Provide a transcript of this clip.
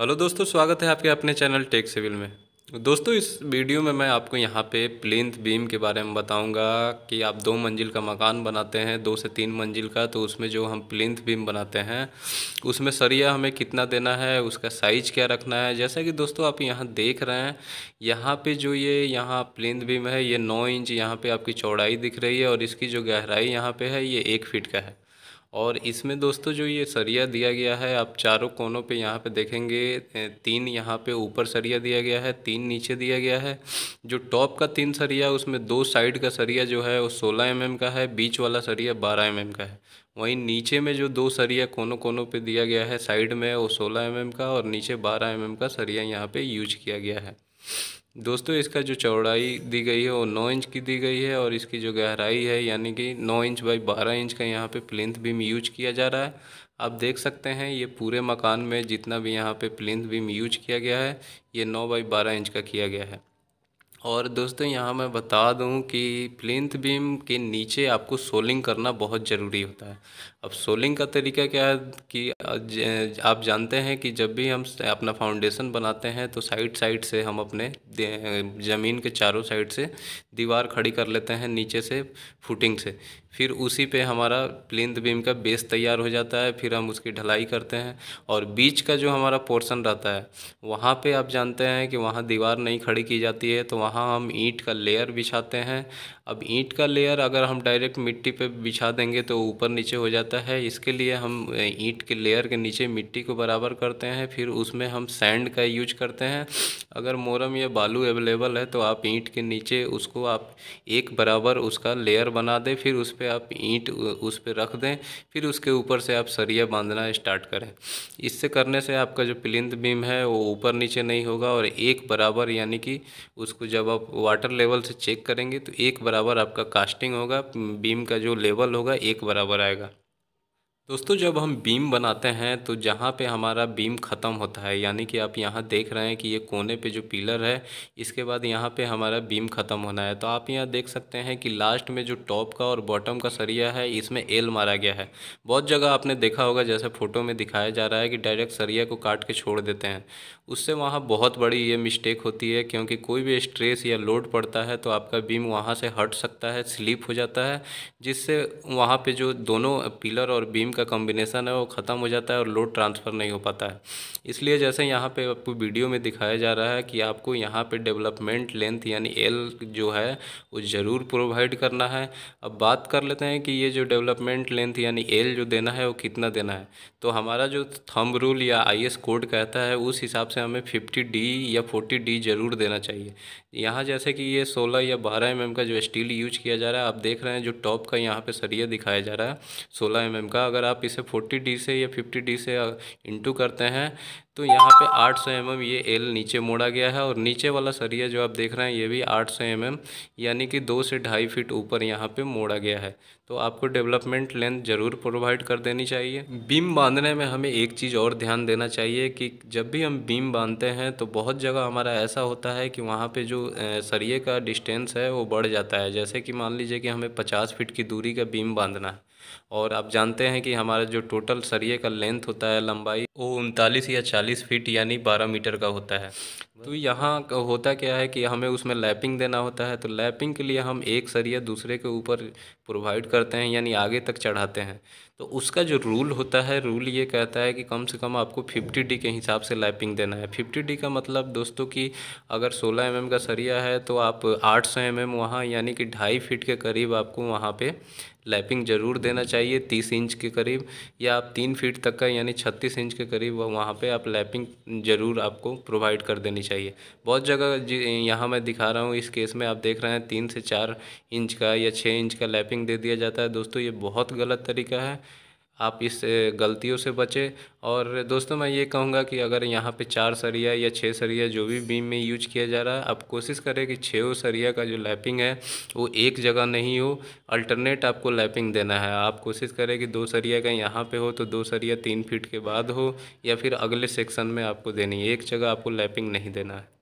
hello दोस्तों स्वागत है आपके अपने चैनल टेक सिविल में दोस्तों इस वीडियो में मैं आपको यहाँ पे प्लिंथ बीम के बारे में बताऊंगा कि आप दो मंजिल का मकान बनाते हैं दो से तीन मंजिल का तो उसमें जो हम प्लिंथ बीम बनाते हैं उसमें सरिया हमें कितना देना है उसका साइज क्या रखना है जैसा कि दोस्तों आप यहाँ देख रहे हैं यहाँ पे जो ये यहाँ प्लिंथ बीम है ये नौ इंच यहाँ पर आपकी चौड़ाई दिख रही है और इसकी जो गहराई यहाँ पर है ये एक फिट का है और इसमें दोस्तों जो ये सरिया दिया गया है आप चारों कोनों पे यहाँ पे देखेंगे तीन यहाँ पे ऊपर सरिया दिया गया है तीन नीचे दिया गया है जो टॉप का तीन सरिया उसमें दो साइड का सरिया जो है वो सोलह एम का है बीच वाला सरिया बारह एम का है वहीं नीचे में जो दो सरिया कोनों कोनों पे दिया गया है साइड में वो सोलह एम का और नीचे बारह एम का सरिया यहाँ पर यूज किया गया है दोस्तों इसका जो चौड़ाई दी गई है वो नौ इंच की दी गई है और इसकी जो गहराई है यानी कि नौ इंच बाई बारह इंच का यहाँ पे प्लिंथ बीम यूज किया जा रहा है आप देख सकते हैं ये पूरे मकान में जितना भी यहाँ पे प्लिंथ बीम यूज किया गया है ये नौ बाई बारह इंच का किया गया है और दोस्तों यहाँ मैं बता दूँ कि प्लिंथ बीम के नीचे आपको सोलिंग करना बहुत ज़रूरी होता है अब सोलिंग का तरीका क्या है कि आप जानते हैं कि जब भी हम अपना फाउंडेशन बनाते हैं तो साइड साइड से हम अपने ज़मीन के चारों साइड से दीवार खड़ी कर लेते हैं नीचे से फुटिंग से फिर उसी पे हमारा प्लिंथ बीम का बेस तैयार हो जाता है फिर हम उसकी ढलाई करते हैं और बीच का जो हमारा पोर्सन रहता है वहाँ पर आप जानते हैं कि वहाँ दीवार नहीं खड़ी की जाती है तो वहाँ वहाँ हम ईंट का लेयर बिछाते हैं अब ईंट का लेयर अगर हम डायरेक्ट मिट्टी पे बिछा देंगे तो ऊपर नीचे हो जाता है इसके लिए हम ईंट के लेयर के नीचे मिट्टी को बराबर करते हैं फिर उसमें हम सैंड का यूज करते हैं अगर मोरम या बालू अवेलेबल है तो आप ईंट के नीचे उसको आप एक बराबर उसका लेयर बना दें फिर उस पर आप ईंट उस पर रख दें फिर उसके ऊपर से आप सरिया बांधना स्टार्ट करें इससे करने से आपका जो पिलिंद बीम है वो ऊपर नीचे नहीं होगा और एक बराबर यानी कि उसको जब आप वाटर लेवल से चेक करेंगे तो एक बराबर आपका कास्टिंग होगा बीम का जो लेवल होगा एक बराबर आएगा दोस्तों जब हम बीम बनाते हैं तो जहाँ पे हमारा बीम ख़त्म होता है यानी कि आप यहाँ देख रहे हैं कि ये कोने पे जो पिलर है इसके बाद यहाँ पे हमारा बीम ख़त्म होना है तो आप यहाँ देख सकते हैं कि लास्ट में जो टॉप का और बॉटम का सरिया है इसमें एल मारा गया है बहुत जगह आपने देखा होगा जैसे फ़ोटो में दिखाया जा रहा है कि डायरेक्ट सरिया को काट के छोड़ देते हैं उससे वहाँ बहुत बड़ी ये मिस्टेक होती है क्योंकि कोई भी स्ट्रेस या लोड पड़ता है तो आपका बीम वहाँ से हट सकता है स्लिप हो जाता है जिससे वहाँ पर जो दोनों पिलर और बीम का कॉम्बिनेशन है वो ख़त्म हो जाता है और लोड ट्रांसफ़र नहीं हो पाता है इसलिए जैसे यहाँ पे आपको वीडियो में दिखाया जा रहा है कि आपको यहाँ पे डेवलपमेंट लेंथ यानी एल जो है वो ज़रूर प्रोवाइड करना है अब बात कर लेते हैं कि ये जो डेवलपमेंट लेंथ यानी एल जो देना है वो कितना देना है तो हमारा जो थम रूल या आई कोड कहता है उस हिसाब से हमें फिफ्टी डी या फोर्टी डी ज़रूर देना चाहिए यहाँ जैसे कि ये सोलह या बारह एम का जो स्टील यूज किया जा रहा है आप देख रहे हैं जो टॉप का यहाँ पर सरिया दिखाया जा रहा है सोलह एम का अगर अगर आप इसे फोर्टी डी से या फिफ्टी डी से इंटू करते हैं तो यहाँ पे 800 सौ mm ये एल नीचे मोड़ा गया है और नीचे वाला सरिया जो आप देख रहे हैं ये भी 800 सौ mm यानी कि दो से ढाई फीट ऊपर यहाँ पे मोड़ा गया है तो आपको डेवलपमेंट लेंथ ज़रूर प्रोवाइड कर देनी चाहिए बीम बांधने में हमें एक चीज़ और ध्यान देना चाहिए कि जब भी हम बीम बांधते हैं तो बहुत जगह हमारा ऐसा होता है कि वहाँ पर जो सरिये का डिस्टेंस है वो बढ़ जाता है जैसे कि मान लीजिए कि हमें पचास फीट की दूरी का बीम बांधना है और आप जानते हैं कि हमारा जो टोटल सरिये का लेंथ होता है लंबाई वो उनतालीस या चालीस फीट यानी बारह मीटर का होता है तो यहाँ होता क्या है कि हमें उसमें लैपिंग देना होता है तो लैपिंग के लिए हम एक सरिया दूसरे के ऊपर प्रोवाइड करते हैं यानी आगे तक चढ़ाते हैं तो उसका जो रूल होता है रूल ये कहता है कि कम से कम आपको फिफ्टी डी के हिसाब से लैपिंग देना है फिफ्टी डी का मतलब दोस्तों कि अगर सोलह एम एम का सरिया है तो आप आठ सौ एम एम वहाँ यानी कि ढाई फीट के करीब आपको वहाँ पर लैपिंग ज़रूर देना चाहिए तीस इंच के करीब या आप तीन फीट तक का यानी छत्तीस इंच के करीब वहाँ पर आप लैपिंग ज़रूर आपको प्रोवाइड कर देनी चाहिए चाहिए बहुत जगह यहाँ मैं दिखा रहा हूँ इस केस में आप देख रहे हैं तीन से चार इंच का या छः इंच का लैपिंग दे दिया जाता है दोस्तों ये बहुत गलत तरीका है आप इस गलतियों से बचें और दोस्तों मैं ये कहूँगा कि अगर यहाँ पे चार सरिया या छः सरिया जो भी बीम में यूज किया जा रहा है आप कोशिश करें कि छः सरिया का जो लैपिंग है वो एक जगह नहीं हो अल्टरनेट आपको लैपिंग देना है आप कोशिश करें कि दो सरिया का यहाँ पे हो तो दो सरिया तीन फीट के बाद हो या फिर अगले सेक्शन में आपको देनी है एक जगह आपको लैपिंग नहीं देना है